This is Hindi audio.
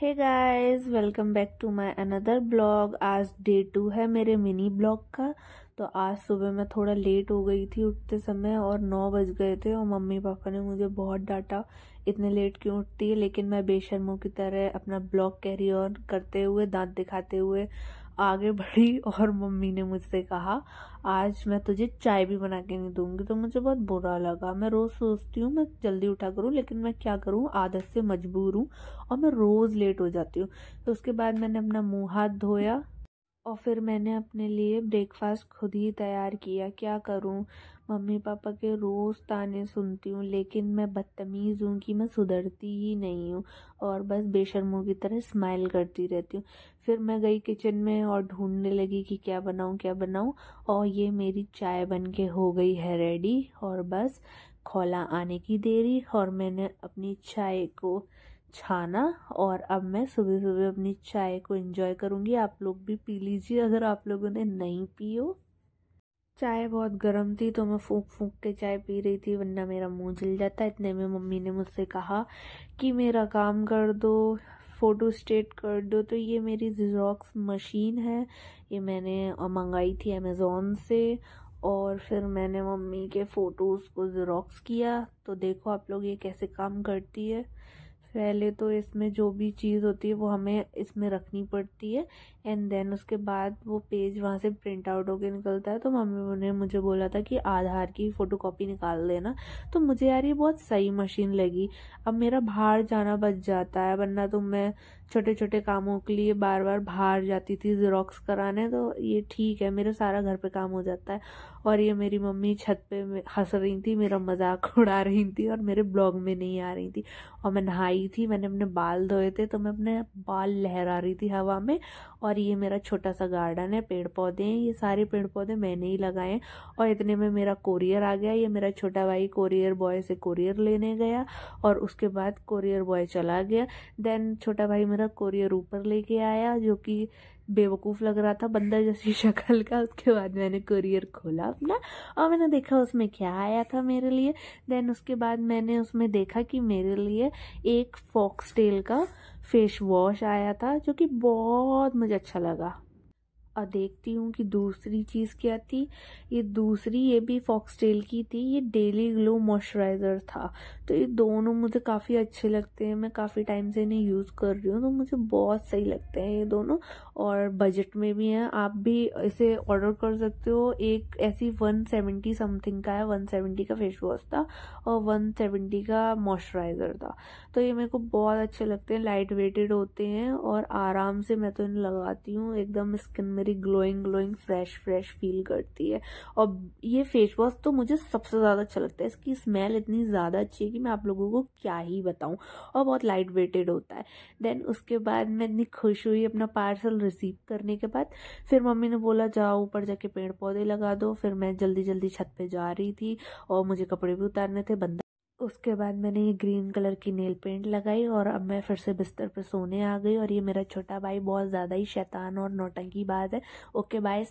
hey guys welcome back to my another blog आज डे टू है मेरे मिनी ब्लॉग का तो आज सुबह मैं थोड़ा लेट हो गई थी उठते समय और नौ बज गए थे और मम्मी पापा ने मुझे बहुत डांटा इतने लेट क्यों उठती है लेकिन मैं बेशर्मों की तरह अपना ब्लॉग कैरी ऑन करते हुए दांत दिखाते हुए आगे बढ़ी और मम्मी ने मुझसे कहा आज मैं तुझे चाय भी बना के नहीं दूंगी तो मुझे बहुत बुरा लगा मैं रोज़ सोचती हूँ मैं जल्दी उठा करूँ लेकिन मैं क्या करूँ आदत से मजबूर हूँ और मैं रोज़ लेट हो जाती हूँ तो उसके बाद मैंने अपना मुँह हाथ धोया और फिर मैंने अपने लिए ब्रेकफास्ट खुद ही तैयार किया क्या करूँ मम्मी पापा के रोज़ ताने सुनती हूँ लेकिन मैं बदतमीज़ हूँ कि मैं सुधरती ही नहीं हूँ और बस बेशर्मों की तरह स्माइल करती रहती हूँ फिर मैं गई किचन में और ढूंढने लगी कि क्या बनाऊँ क्या बनाऊँ और ये मेरी चाय बन के हो गई है रेडी और बस खोला आने की देरी और मैंने अपनी चाय को छाना और अब मैं सुबह सुबह अपनी चाय को इंजॉय करूँगी आप लोग भी पी लीजिए अगर आप लोगों ने नहीं पी हो चाय बहुत गर्म थी तो मैं फूंक फूंक के चाय पी रही थी वरना मेरा मुंह जल जाता इतने में मम्मी ने मुझसे कहा कि मेरा काम कर दो फ़ोटो स्टेट कर दो तो ये मेरी जिजॉक्स मशीन है ये मैंने मंगाई थी अमेज़ोन से और फिर मैंने मम्मी के फ़ोटोज़ को ज़िरोक्स किया तो देखो आप लोग ये कैसे काम करती है पहले तो इसमें जो भी चीज़ होती है वो हमें इसमें रखनी पड़ती है एंड देन उसके बाद वो पेज वहाँ से प्रिंट आउट होकर निकलता है तो मम्मी ने मुझे बोला था कि आधार की फ़ोटोकॉपी निकाल देना तो मुझे यार ये बहुत सही मशीन लगी अब मेरा बाहर जाना बच जाता है वरना तो मैं छोटे छोटे कामों के लिए बार बार बाहर जाती थी जेरोक्स कराने तो ये ठीक है मेरा सारा घर पर काम हो जाता है और ये मेरी मम्मी छत पर हंस रही थी मेरा मजाक उड़ा रही थी और मेरे ब्लॉग में नहीं आ रही थी और मैं नहाई रही थी मैंने अपने बाल धोए थे तो मैं अपने बाल लहरा रही थी हवा में और ये मेरा छोटा सा गार्डन है पेड़ पौधे हैं ये सारे पेड़ पौधे मैंने ही लगाए और इतने में मेरा कोरियर आ गया ये मेरा छोटा भाई कोरियर बॉय से कोरियर लेने गया और उसके बाद कोरियर बॉय चला गया देन छोटा भाई मेरा कोरियर ऊपर लेके आया जो कि बेवकूफ़ लग रहा था बंदर जैसी शक्ल का उसके बाद मैंने कुरियर खोला अपना और मैंने देखा उसमें क्या आया था मेरे लिए देन उसके बाद मैंने उसमें देखा कि मेरे लिए एक फॉक्स टेल का फेस वॉश आया था जो कि बहुत मुझे अच्छा लगा और देखती हूँ कि दूसरी चीज़ क्या थी ये दूसरी ये भी फॉक्सटेल की थी ये डेली ग्लो मॉइस्चराइज़र था तो ये दोनों मुझे काफ़ी अच्छे लगते हैं मैं काफ़ी टाइम से इन्हें यूज़ कर रही हूँ तो मुझे बहुत सही लगते हैं ये दोनों और बजट में भी हैं आप भी इसे ऑर्डर कर सकते हो एक ऐसी वन समथिंग का है वन का फेस वॉश था और वन का मॉइस्चराइज़र था तो ये मेरे को बहुत अच्छे लगते हैं लाइट वेटेड होते हैं और आराम से मैं तो इन्हें लगाती हूँ एकदम स्किन में मेरी glowing glowing fresh fresh feel करती है और ये फेस वॉश तो मुझे सबसे ज़्यादा अच्छा लगता है इसकी स्मेल इतनी ज़्यादा अच्छी है कि मैं आप लोगों को क्या ही बताऊँ और बहुत लाइट वेटेड होता है देन उसके बाद मैं इतनी खुश हुई अपना पार्सल रिसीव करने के बाद फिर मम्मी ने बोला जाओ ऊपर जाके पेड़ पौधे लगा दो फिर मैं जल्दी जल्दी छत पर जा रही थी और मुझे कपड़े भी उतारने थे बंदा उसके बाद मैंने ये ग्रीन कलर की नेल पेंट लगाई और अब मैं फिर से बिस्तर पर सोने आ गई और ये मेरा छोटा भाई बहुत ज़्यादा ही शैतान और नौटंकी बाज है ओके बाय